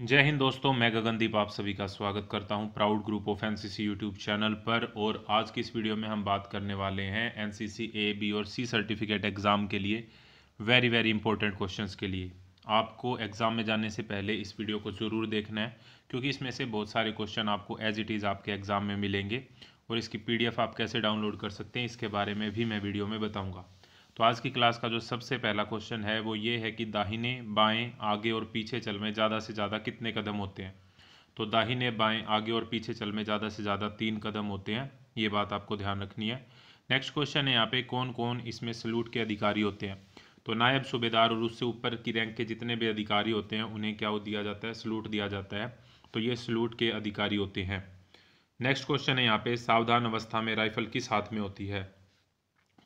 जय हिंद दोस्तों मैं गगनदीप आप सभी का स्वागत करता हूं proud group of NCC YouTube channel पर और आज की इस वीडियो में हम बात करने वाले हैं एनसीसी ए बी और सी सर्टिफिकेट एग्ज़ाम के लिए वेरी वेरी इंपॉर्टेंट क्वेश्चंस के लिए आपको एग्ज़ाम में जाने से पहले इस वीडियो को ज़रूर देखना है क्योंकि इसमें से बहुत सारे क्वेश्चन आपको एज इट इज़ आपके एग्ज़ाम में मिलेंगे और इसकी पी आप कैसे डाउनलोड कर सकते हैं इसके बारे में भी मैं वीडियो में बताऊँगा तो आज की क्लास का जो सबसे पहला क्वेश्चन है वो ये है कि दाहिने बाएं आगे और पीछे चल में ज़्यादा से ज़्यादा कितने कदम होते हैं तो दाहिने बाएं आगे और पीछे चल में ज़्यादा से ज़्यादा तीन कदम होते हैं ये बात आपको ध्यान रखनी है नेक्स्ट क्वेश्चन है यहाँ पे कौन कौन इसमें सल्यूट के अधिकारी होते हैं तो नायब सूबेदार और उससे ऊपर की रैंक के जितने भी अधिकारी होते हैं उन्हें क्या वो दिया जाता है सल्यूट दिया जाता है तो ये सल्यूट के अधिकारी होते हैं नेक्स्ट क्वेश्चन है यहाँ पे सावधान अवस्था में राइफल किस हाथ में होती है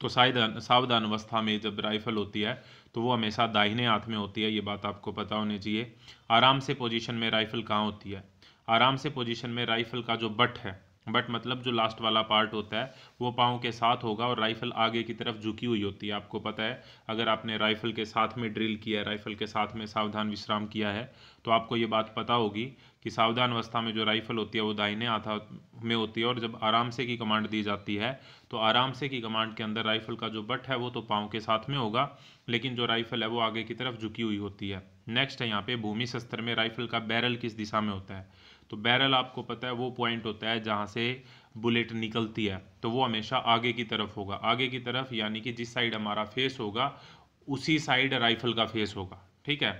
तो सावधान सावधान अवस्था में जब राइफल होती है तो वो हमेशा दाहिने हाथ में होती है ये बात आपको पता होनी चाहिए आराम से पोजीशन में राइफल कहाँ होती है आराम से पोजीशन में राइफल का जो बट है बट मतलब जो लास्ट वाला पार्ट होता है वो पाँव के साथ होगा और राइफल आगे की तरफ झुकी हुई होती है आपको पता है अगर आपने राइफल के साथ में ड्रिल किया है राइफल के साथ में सावधान विश्राम किया है तो आपको ये बात पता होगी कि सावधान अवस्था में जो राइफल होती है वो दाहिने हाथ में होती है और जब आराम से की कमांड दी जाती है तो आराम से की कमांड के अंदर राइफल का जो बट है वो तो पाँव के साथ में होगा लेकिन जो राइफल है वो आगे की तरफ झुकी हुई होती है नेक्स्ट है यहाँ पे भूमि शस्त्र में राइफल का बैरल किस दिशा में होता है तो बैरल आपको पता है वो पॉइंट होता है जहाँ से बुलेट निकलती है तो वो हमेशा आगे की तरफ होगा आगे की तरफ यानी कि जिस साइड हमारा फेस होगा उसी साइड राइफल का फेस होगा ठीक है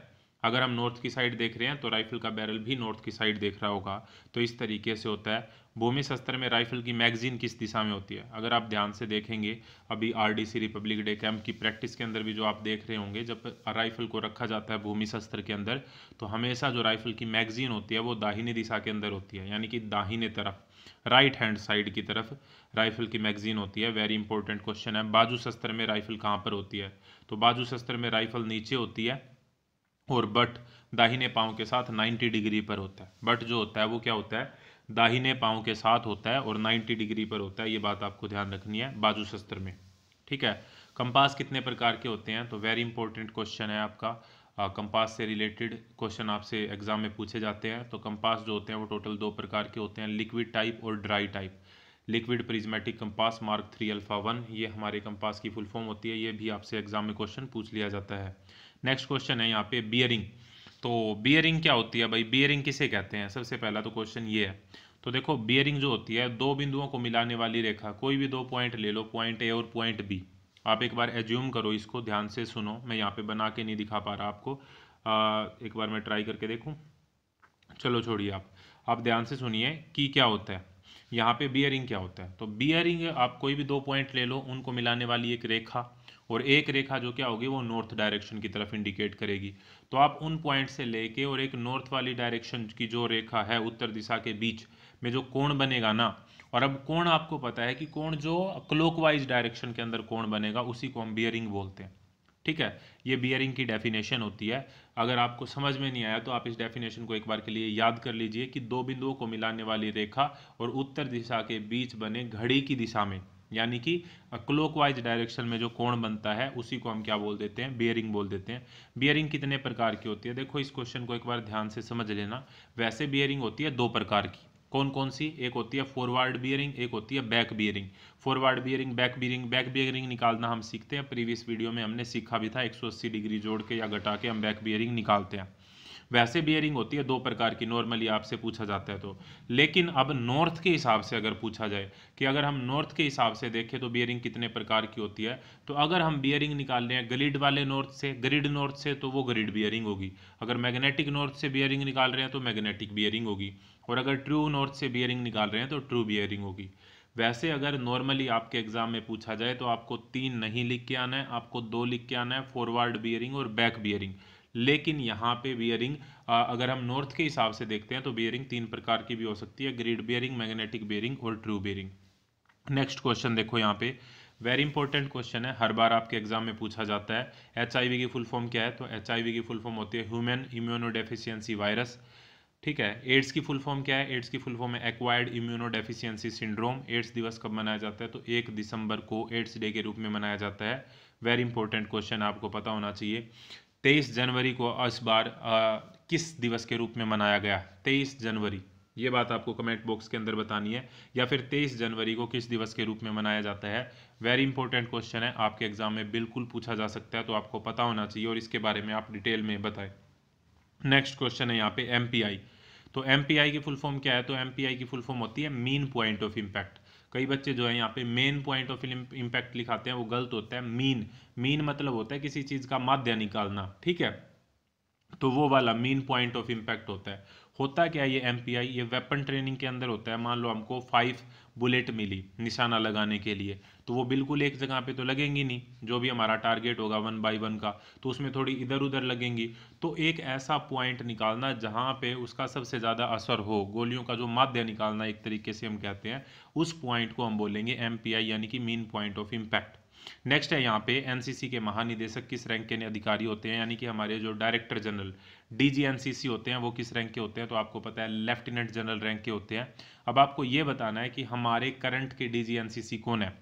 अगर हम नॉर्थ की साइड देख रहे हैं तो राइफल का बैरल भी नॉर्थ की साइड देख रहा होगा तो इस तरीके से होता है भूमि शस्त्र में राइफल की मैगजीन किस दिशा में होती है अगर आप ध्यान से देखेंगे अभी आरडीसी रिपब्लिक डे कैंप की प्रैक्टिस के अंदर भी जो आप देख रहे होंगे जब राइफल को रखा जाता है भूमि शस्त्र के अंदर तो हमेशा जो राइफल की मैगजीन होती है वो दाहिनी दिशा के अंदर होती है यानी कि दाहिने तरफ राइट हैंड साइड की तरफ राइफल की मैगजीन होती है वेरी इंपॉर्टेंट क्वेश्चन है बाजू शस्त्र में राइफल कहाँ पर होती है तो बाजू शस्त्र में राइफल नीचे होती है और बट दाहिने पाँव के साथ 90 डिग्री पर होता है बट जो होता है वो क्या होता है दाहिने पाँव के साथ होता है और 90 डिग्री पर होता है ये बात आपको ध्यान रखनी है बाजू शस्त्र में ठीक है कंपास कितने प्रकार के होते हैं तो वेरी इंपॉर्टेंट क्वेश्चन है आपका कंपास से रिलेटेड क्वेश्चन आपसे एग्जाम में पूछे जाते हैं तो कंपास जो होते हैं वो टोटल दो प्रकार के होते हैं लिक्विड टाइप और dry type liquid prismatic compass mark three alpha one ये हमारे कंपास की फुल फॉर्म होती है ये भी आपसे एग्जाम में क्वेश्चन पूछ लिया जाता है नेक्स्ट क्वेश्चन है यहाँ पे बियरिंग तो बियरिंग क्या होती है भाई बियरिंग किसे कहते हैं सबसे पहला तो क्वेश्चन ये है तो देखो बियरिंग जो होती है दो बिंदुओं को मिलाने वाली रेखा कोई भी दो पॉइंट ले लो पॉइंट ए और पॉइंट बी आप एक बार एज्यूम करो इसको ध्यान से सुनो मैं यहाँ पे बना के नहीं दिखा पा रहा आपको आ, एक बार मैं ट्राई करके देखूँ चलो छोड़िए आप आप ध्यान से सुनिए कि क्या होता है यहाँ पे बियरिंग क्या होता है तो बियरिंग आप कोई भी दो पॉइंट ले लो उनको मिलाने वाली एक रेखा और एक रेखा जो क्या होगी वो नॉर्थ डायरेक्शन की तरफ इंडिकेट करेगी तो आप उन पॉइंट से लेके और एक नॉर्थ वाली डायरेक्शन की जो रेखा है उत्तर दिशा के बीच में जो कोण बनेगा ना और अब कोण आपको पता है कि कोण जो क्लोकवाइज डायरेक्शन के अंदर कोण बनेगा उसी को हम बियरिंग बोलते हैं ठीक है ये बियरिंग की डेफिनेशन होती है अगर आपको समझ में नहीं आया तो आप इस डेफिनेशन को एक बार के लिए याद कर लीजिए कि दो बिंदुओं को मिलाने वाली रेखा और उत्तर दिशा के बीच बने घड़ी की दिशा में यानी कि क्लॉकवाइज डायरेक्शन में जो कोण बनता है उसी को हम क्या बोल देते हैं बियरिंग बोल देते हैं बियरिंग कितने प्रकार की होती है देखो इस क्वेश्चन को एक बार ध्यान से समझ लेना वैसे बियरिंग होती है दो प्रकार की कौन कौन सी एक होती है फॉरवर्ड बियरिंग एक होती है back bearing forward bearing back bearing back bearing निकालना हम सीखते हैं प्रीवियस वीडियो में हमने सीखा भी था 180 डिग्री जोड़ के या घटा के हम बैक बियरिंग निकालते हैं वैसे बियरिंग होती है दो प्रकार की नॉर्मली आपसे पूछा जाता है तो लेकिन अब नॉर्थ के हिसाब से अगर पूछा जाए कि अगर हम नॉर्थ के हिसाब से देखें तो बियरिंग कितने प्रकार की होती है तो अगर हम बियरिंग निकाल रहे हैं ग्रिड वाले नॉर्थ से ग्रिड नॉर्थ से तो वो ग्रिड बियरिंग होगी अगर मैग्नेटिक नॉर्थ से बियरिंग निकाल रहे हैं तो मैग्नेटिक बियरिंग होगी और अगर ट्रू नॉर्थ से बियरिंग निकाल रहे हैं तो ट्रू बियरिंग होगी वैसे अगर नॉर्मली आपके एग्जाम में पूछा जाए तो आपको तीन नहीं लिख के आना है आपको दो लिख के आना है फॉरवर्ड बियरिंग और बैक बियरिंग लेकिन यहाँ पे बियरिंग अगर हम नॉर्थ के हिसाब से देखते हैं तो बियरिंग तीन प्रकार की भी हो सकती है ग्रिड बियरिंग मैग्नेटिक बियरिंग और ट्रू बियरिंग नेक्स्ट क्वेश्चन देखो यहाँ पे वेरी इंपॉर्टेंट क्वेश्चन है हर बार आपके एग्जाम में पूछा जाता है एच की फुल फॉर्म क्या है तो एच की फुल फॉर्म होती है ह्यूमन इम्यूनोडेफिशियंसी वायरस ठीक है एड्स की फुल फॉर्म क्या है एड्स की फुल फॉर्म है एक्वायर्ड इम्यूनोडेफिशियंसी सिंड्रोम एड्स दिवस कब मनाया जाता है तो एक दिसंबर को एड्स डे के रूप में मनाया जाता है वेरी इंपॉर्टेंट क्वेश्चन आपको पता होना चाहिए तेईस जनवरी को इस बार आ, किस दिवस के रूप में मनाया गया तेईस जनवरी ये बात आपको कमेंट बॉक्स के अंदर बतानी है या फिर तेईस जनवरी को किस दिवस के रूप में मनाया जाता है वेरी इंपॉर्टेंट क्वेश्चन है आपके एग्जाम में बिल्कुल पूछा जा सकता है तो आपको पता होना चाहिए और इसके बारे में आप डिटेल में बताएं नेक्स्ट क्वेश्चन है यहाँ पे एम तो एम की फुल फॉर्म क्या है तो एम की फुल फॉर्म होती है मीन पॉइंट ऑफ इम्पैक्ट कई बच्चे जो है यहाँ पे मेन पॉइंट ऑफ इम्पैक्ट लिखाते हैं वो गलत होता है मीन मीन मतलब होता है किसी चीज़ का माध्य निकालना ठीक है तो वो वाला मीन पॉइंट ऑफ इम्पैक्ट होता है होता क्या ये एम ये वेपन ट्रेनिंग के अंदर होता है मान लो हमको फाइव बुलेट मिली निशाना लगाने के लिए तो वो बिल्कुल एक जगह पे तो लगेंगी नहीं जो भी हमारा टारगेट होगा वन बाई वन का तो उसमें थोड़ी इधर उधर लगेंगी तो एक ऐसा पॉइंट निकालना जहाँ पे उसका सबसे ज़्यादा असर हो गोलियों का जो माध्य निकालना एक तरीके से हम कहते हैं उस पॉइंट को हम बोलेंगे एम यानी कि mean point of impact next है यहाँ पे एनसीसी के महानिदेशक किस रैंक के अधिकारी होते हैं यानी कि हमारे जो डायरेक्टर जनरल डीजीएनसीसी होते हैं वो किस रैंक के होते हैं तो आपको पता है लेफ्टिनेंट जनरल रैंक के होते हैं अब आपको ये बताना है कि हमारे करंट के डीजीएनसीसी कौन है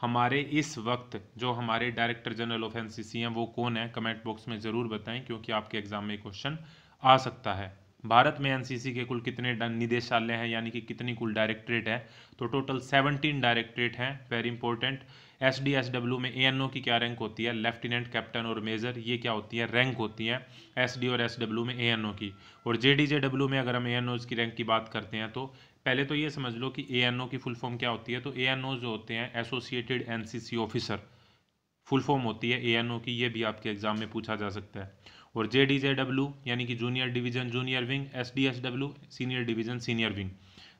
हमारे इस वक्त जो हमारे डायरेक्टर जनरल ऑफ एन हैं वो कौन है कमेंट बॉक्स में ज़रूर बताएं क्योंकि आपके एग्जाम में क्वेश्चन आ सकता है भारत में एनसीसी के कुल कितने निदेशालय हैं यानी कि कितनी कुल डायरेक्टरेट है तो टोटल सेवनटीन डायरेक्टरेट हैं very important S D S W में ए एन ओ की क्या रैंक होती है लेफ्टिनेंट कैप्टन और मेजर ये क्या होती है रैंक होती है एस डी और एस डब्ल्यू में ए एन ओ की और जे डी जे डब्ल्यू में अगर हम ए एन ओज की रैंक की बात करते हैं तो पहले तो ये समझ लो कि ए एन ओ की फुल फॉर्म क्या होती है तो ए एन ओ जो होते हैं associated N C C officer full form होती है ए एन ओ की ये भी आपके एग्जाम में पूछा जा सकता है और जे डी जे डब्ल्यू यानी कि junior division junior wing S D S W senior division senior wing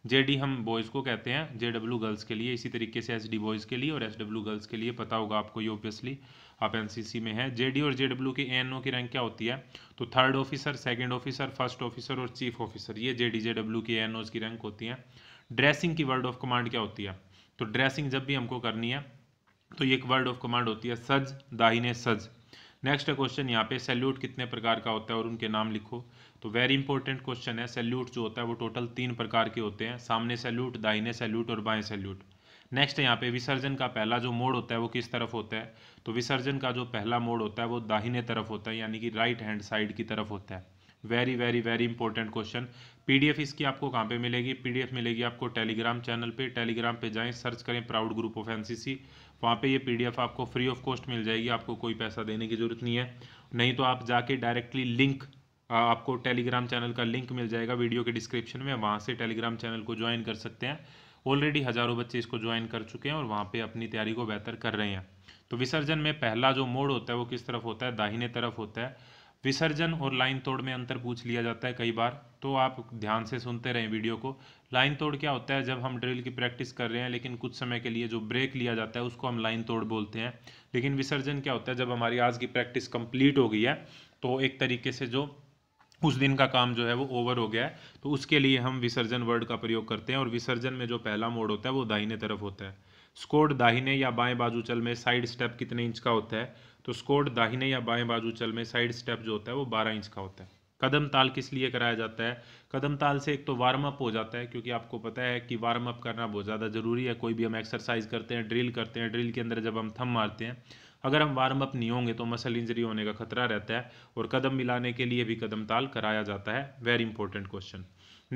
JD हम बॉयज़ को कहते हैं जे डब्ल्यू गर्ल्स के लिए इसी तरीके से एस डी बॉयज़ के लिए और एस डब्ल्यू गर्ल्स के लिए पता होगा आपको ये ऑब्वियसली आप एन सी सी में हैं जे डी और जे डब्ल्यू के ए एन ओ की रैंक क्या होती है तो third officer second officer first officer और चीफ ऑफिसर ये जे डी जे डब्ल्यू की ए एन ओज की रैंक होती है ड्रेसिंग की वर्ड ऑफ कमांड क्या होती है तो ड्रेसिंग जब भी हमको करनी है तो ये एक वर्ड ऑफ कमांड होती है सज दाहिने सज नेक्स्ट क्वेश्चन यहाँ पे सैल्यूट कितने प्रकार का होता है और उनके नाम लिखो तो वेरी इंपॉर्टेंट क्वेश्चन है सैल्यूट जो होता है वो टोटल तीन प्रकार के होते हैं सामने सैल्यूट दाहिने सैल्यूट और बाएं सैल्यूट नेक्स्ट यहाँ पे विसर्जन का पहला जो मोड होता है वो किस तरफ होता है तो विसर्जन का जो पहला मोड होता है वो दाहिने तरफ होता है यानी कि राइट हैंड साइड की तरफ होता है very very very important question PDF इसकी आपको कहाँ पे मिलेगी पीडीएफ मिलेगी आपको टेलीग्राम चैनल पे टेलीग्राम पे जाएं सर्च करें प्राउड ग्रुप ऑफ एनसीसी वहाँ पे ये पीडीएफ आपको फ्री ऑफ कॉस्ट मिल जाएगी आपको कोई पैसा देने की जरूरत नहीं है नहीं तो आप जाके डायरेक्टली लिंक आपको टेलीग्राम चैनल का लिंक मिल जाएगा वीडियो के डिस्क्रिप्शन में वहाँ से टेलीग्राम चैनल को ज्वाइन कर सकते हैं ऑलरेडी हज़ारों बच्चे इसको ज्वाइन कर चुके हैं और वहाँ पे अपनी तैयारी को बेहतर कर रहे हैं तो विसर्जन में पहला जो मोड़ होता है वो किस तरफ होता है दाहिने तरफ होता है विसर्जन और लाइन तोड़ में अंतर पूछ लिया जाता है कई बार तो आप ध्यान से सुनते रहें वीडियो को लाइन तोड़ क्या होता है जब हम ड्रिल की प्रैक्टिस कर रहे हैं लेकिन कुछ समय के लिए जो ब्रेक लिया जाता है उसको हम लाइन तोड़ बोलते हैं लेकिन विसर्जन क्या होता है जब हमारी आज की प्रैक्टिस कंप्लीट हो गई है तो एक तरीके से जो उस दिन का काम जो है वो ओवर हो गया है तो उसके लिए हम विसर्जन वर्ड का प्रयोग करते हैं और विसर्जन में जो पहला मोड होता है वो दाहिने तरफ होता है स्कोर्ड दाहिने या बाएं बाजू चल में साइड स्टेप कितने इंच का होता है तो स्कोर्ड दाहिने या बाएं बाजू चल में साइड स्टेप जो होता है वो बारह इंच का होता है कदम ताल किस लिए कराया जाता है कदम ताल से एक तो वार्म अप हो जाता है क्योंकि आपको पता है कि वार्म अप करना बहुत ज़्यादा ज़रूरी है कोई भी हम एक्सरसाइज करते हैं ड्रिल करते हैं ड्रिल के अंदर जब हम थम मारते हैं अगर हम वार्म अप नहीं होंगे तो मसल इंजरी होने का खतरा रहता है और कदम मिलाने के लिए भी कदम ताल कराया जाता है वेरी इंपॉर्टेंट क्वेश्चन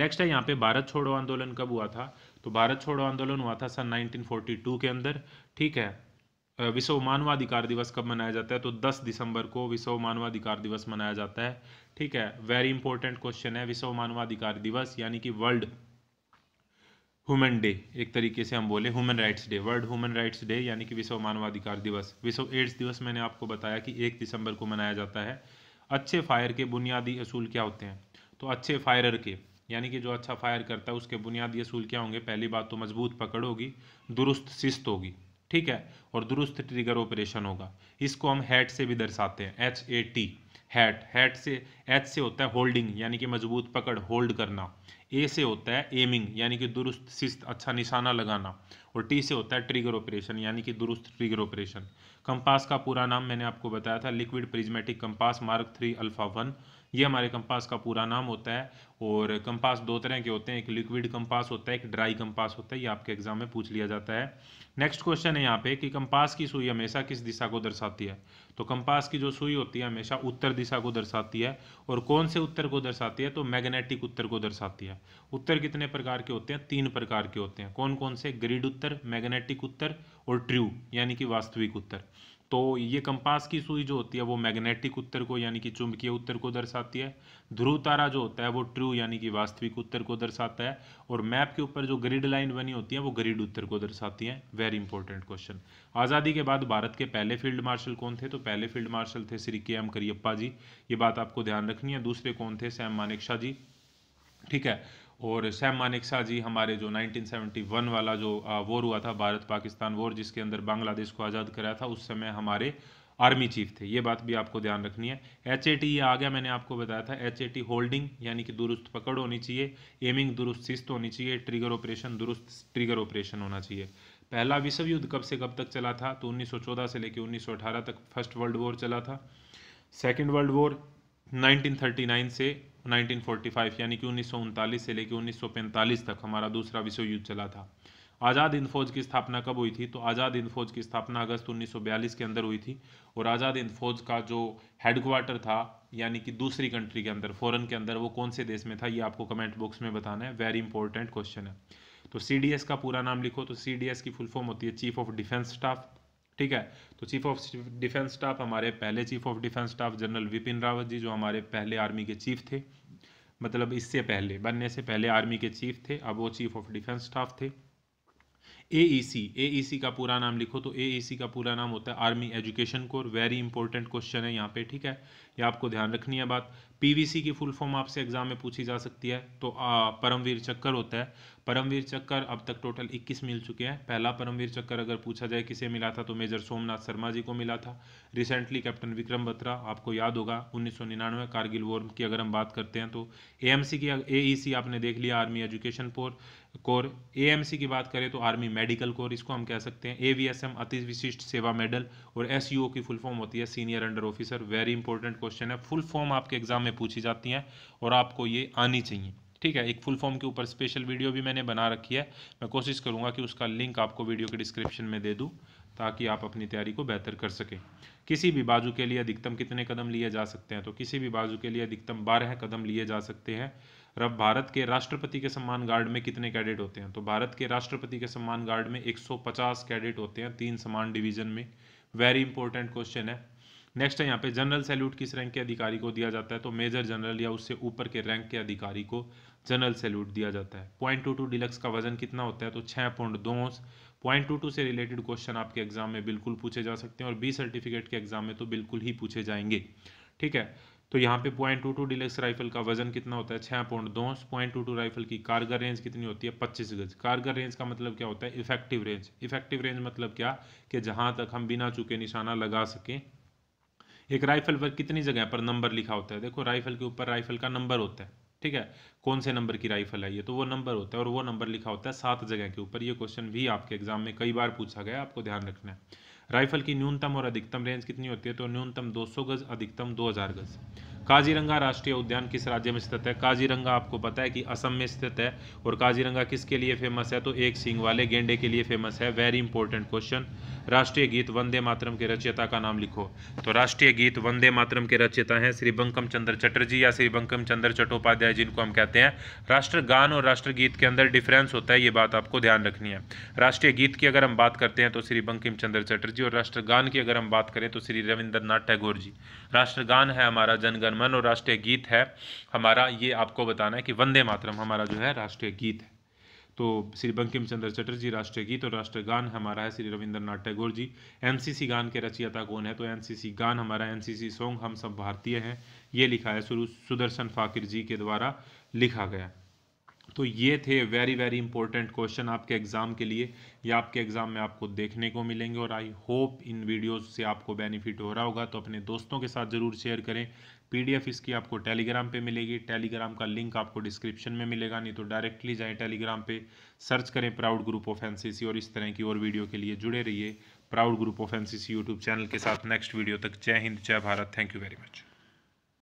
नेक्स्ट है यहाँ पे भारत छोड़ो आंदोलन कब हुआ था तो भारत छोड़ो आंदोलन हुआ था सन 1942 के अंदर ठीक है विश्व मानवाधिकार दिवस कब मनाया जाता है तो 10 दिसंबर को विश्व मानवाधिकार दिवस मनाया जाता है ठीक है वेरी इंपॉर्टेंट क्वेश्चन है विश्व मानवाधिकार दिवस यानी कि वर्ल्ड ह्यूमन डे एक तरीके से हम बोले human rights day world human rights day यानी कि विश्व मानवाधिकार दिवस विश्व एड्स दिवस मैंने आपको बताया कि एक दिसंबर को मनाया जाता है अच्छे फायर के बुनियादी असूल क्या होते हैं तो अच्छे फायरर के यानी कि जो अच्छा फायर करता है उसके बुनियादी असूल क्या होंगे पहली बात तो मजबूत पकड़ होगी दुरुस्त शिस्त होगी ठीक है और दुरुस्त ट्रिगर ऑपरेशन होगा इसको हम हैट से भी दर्शाते हैं H A T hat hat से एच से होता है होल्डिंग यानी कि मजबूत पकड़ होल्ड करना ए से होता है एमिंग यानी कि दुरुस्त शिस्त अच्छा निशाना लगाना और टी से होता है ट्रिगर ऑपरेशन यानी कि दुरुस्त ट्रिगर ऑपरेशन कंपास का पूरा नाम मैंने आपको बताया था liquid prismatic compass mark three alpha one ये हमारे कंपास का पूरा नाम होता है और कंपास दो तरह के होते हैं एक लिक्विड कंपास होता है एक ड्राई कंपास होता है ये आपके एग्जाम में पूछ लिया जाता है नेक्स्ट क्वेश्चन है यहाँ पे कि कंपास की सुई हमेशा किस दिशा को दर्शाती है तो कंपास की जो सुई होती है हमेशा उत्तर दिशा को दर्शाती है और कौन से उत्तर को दर्शाती है तो मैग्नेटिक उत्तर को दर्शाती है उत्तर कितने प्रकार के होते हैं तीन प्रकार के होते हैं कौन कौन से ग्रिड उत्तर मैग्नेटिक उत्तर और ट्रू यानी कि वास्तविक उत्तर तो ये कंपास की सुई जो होती है वो मैग्नेटिक उत्तर को यानी कि चुंबकीय उत्तर को दर्शाती है ध्रुव तारा जो होता है वो ट्रू यानी कि वास्तविक उत्तर को दर्शाता है और मैप के ऊपर जो ग्रिड लाइन बनी होती है वो ग्रिड उत्तर को दर्शाती है वेरी इंपॉर्टेंट क्वेश्चन आज़ादी के बाद भारत के पहले फील्ड मार्शल कौन थे तो पहले फील्ड मार्शल थे श्री के एम करियप्पा जी ये बात आपको ध्यान रखनी है दूसरे कौन थे सैम मानेक्शा जी ठीक है और सैम मानिकसा जी हमारे जो 1971 वाला जो वॉर हुआ था भारत पाकिस्तान वॉर जिसके अंदर बांग्लादेश को आज़ाद कराया था उस समय हमारे आर्मी चीफ थे ये बात भी आपको ध्यान रखनी है एच ए टी ये आ गया मैंने आपको बताया था एच ए टी होल्डिंग यानी कि दुरुस्त पकड़ होनी चाहिए एमिंग दुरुस्त शिस्त होनी चाहिए ट्रिगर ऑपरेशन दुरुस्त ट्रिगर ऑपरेशन होना चाहिए पहला विश्व युद्ध कब से कब तक चला था तो 1914 से लेकर 1918 तक फर्स्ट वर्ल्ड वॉर चला था सेकेंड वर्ल्ड वॉर 1939 से 1945 यानी कि उन्नीस से लेकर 1945 तक हमारा दूसरा विश्व युद्ध चला था आज़ाद हिंद फौज की स्थापना कब हुई थी तो आज़ाद हिंद फौज की स्थापना अगस्त 1942 के अंदर हुई थी और आज़ाद हिंद फौज का जो हेडक्वार्टर था यानी कि दूसरी कंट्री के अंदर फॉरन के अंदर वो कौन से देश में था ये आपको कमेंट बॉक्स में बताना है वेरी इंपॉर्टेंट क्वेश्चन है तो सी का पूरा नाम लिखो तो सी की फुल फॉर्म होती है चीफ ऑफ डिफेंस स्टाफ ठीक है तो चीफ ऑफ डिफेंस स्टाफ हमारे पहले chief of defence staff general Vipin Rawat ji जो हमारे पहले आर्मी के चीफ थे मतलब इससे पहले बनने से पहले आर्मी के चीफ थे अब वो चीफ ऑफ डिफेंस स्टाफ थे ए ई e e का पूरा नाम लिखो तो ए ई e का पूरा नाम होता है army education corps very important question है यहाँ पे ठीक है ये आपको ध्यान रखनी है बात पीवीसी की फुल फॉर्म आपसे एग्जाम में पूछी जा सकती है तो परमवीर चक्कर होता है परमवीर चक्कर अब तक टोटल 21 मिल चुके हैं पहला परमवीर चक्कर अगर पूछा जाए किसे मिला था तो मेजर सोमनाथ शर्मा जी को मिला था रिसेंटली कैप्टन विक्रम बत्रा आपको याद होगा निन्यानवे कारगिल वॉर की अगर हम बात करते हैं तो एएमसी की सी आपने देख लिया आर्मी एजुकेशन पोर कोर एएमसी की बात करें तो आर्मी मेडिकल कोर इसको हम कह सकते हैं एवीएसएम अति विशिष्ट सेवा मेडल और एसयूओ की फुल फॉर्म होती है senior under officer very important question है फुल फॉर्म आपके एग्जाम में पूछी जाती हैं और आपको ये आनी चाहिए ठीक है एक फुल फॉर्म के ऊपर स्पेशल वीडियो भी मैंने बना रखी है मैं कोशिश करूँगा कि उसका लिंक आपको वीडियो के डिस्क्रिप्शन में दे दूँ ताकि आप अपनी तैयारी को बेहतर कर सकें किसी भी बाजू के लिए अधिकतम कितने कदम लिए जा सकते हैं तो किसी भी बाजू के लिए अधिकतम बारह कदम लिए जा सकते हैं अब भारत के राष्ट्रपति के सम्मान गार्ड में कितने कैडेट होते हैं तो भारत के राष्ट्रपति के सम्मान गार्ड में 150 कैडेट होते हैं तीन समान डिवीजन में वेरी इंपॉर्टेंट क्वेश्चन है नेक्स्ट है यहाँ पे जनरल सैल्यूट किस रैंक के अधिकारी को दिया जाता है तो मेजर जनरल या उससे ऊपर के रैंक के अधिकारी को जनरल सैल्यूट दिया जाता है पॉइंट टू टू डिलक्स का वजन कितना होता है तो छः पॉइंट दो पॉइंट टू टू से रिलेटेड क्वेश्चन आपके एग्जाम में बिल्कुल पूछे जा सकते हैं और बी सर्टिफिकेट के एग्जाम में तो बिल्कुल ही पूछे जाएंगे ठीक है तो यहाँ पे point two two deluxe rifle का वजन कितना होता है छः पॉइंट दो पॉइंट टू टू राइफल की कारगर रेंज कितनी होती है पच्चीस गज कारगर रेंज का मतलब क्या होता है इफेक्टिव रेंज इफेक्टिव रेंज मतलब क्या कि जहाँ तक हम बिना चुके निशाना लगा सकें एक राइफल पर कितनी जगह पर नंबर लिखा होता है देखो राइफल के ऊपर राइफल का नंबर होता है ठीक है कौन से नंबर की राइफल है ये तो वो नंबर होता है और वो नंबर लिखा होता है सात जगह के ऊपर ये क्वेश्चन भी आपके एग्जाम में कई बार पूछा गया आपको ध्यान रखना है राइफल की न्यूनतम और अधिकतम रेंज कितनी होती है तो न्यूनतम 200 गज अधिकतम 2000 गज काजीरंगा राष्ट्रीय उद्यान किस राज्य में स्थित है काजीरंगा आपको पता है कि असम में स्थित है और काजीरंगा किसके लिए फेमस है तो एक सिंग वाले गेंडे के लिए फेमस है वेरी इंपॉर्टेंट क्वेश्चन राष्ट्रीय गीत वंदे मातरम के रचयिता का नाम लिखो तो राष्ट्रीय गीत वंदे मातरम के रचयिता हैं श्री बंकम चंद्र चटर्जी या श्री बंकम चंद्र चट्टोपाध्याय जिनको हम कहते हैं राष्ट्रगान और राष्ट्रगीत के अंदर डिफरेंस होता है ये बात आपको ध्यान रखनी है राष्ट्रीय गीत की अगर हम बात करते हैं तो श्री बंकिम चंद्र चटर्जी और राष्ट्रगान की अगर हम बात करें तो श्री रविंद्रनाथ टैगोर जी राष्ट्रगान है हमारा जनगण जनमन और राष्ट्रीय गीत है हमारा ये आपको बताना है कि वंदे मातरम हमारा जो है राष्ट्रीय गीत है तो श्री बंकिम चंद्र चटर्जी राष्ट्रीय गीत और राष्ट्रीय गान हमारा है श्री रविंद्रनाथ टैगोर जी एनसीसी गान के रचियता कौन है तो एनसीसी गान हमारा एनसीसी सॉन्ग हम सब भारतीय हैं ये लिखा है सुदर्शन फाकिर जी के द्वारा लिखा गया तो ये थे वेरी वेरी इंपॉर्टेंट क्वेश्चन आपके एग्ज़ाम के लिए या आपके एग्ज़ाम में आपको देखने को मिलेंगे और आई होप इन वीडियोस से आपको बेनिफिट हो रहा होगा तो अपने दोस्तों के साथ ज़रूर शेयर करें पीडीएफ इसकी आपको टेलीग्राम पे मिलेगी टेलीग्राम का लिंक आपको डिस्क्रिप्शन में मिलेगा नहीं तो डायरेक्टली जाएं टेलीग्राम पे सर्च करें प्राउड ग्रुप ऑफ एनसीसी और इस तरह की और वीडियो के लिए जुड़े रहिए proud group of NCC YouTube channel के साथ नेक्स्ट वीडियो तक Jai Hind Jai Bharat thank you very much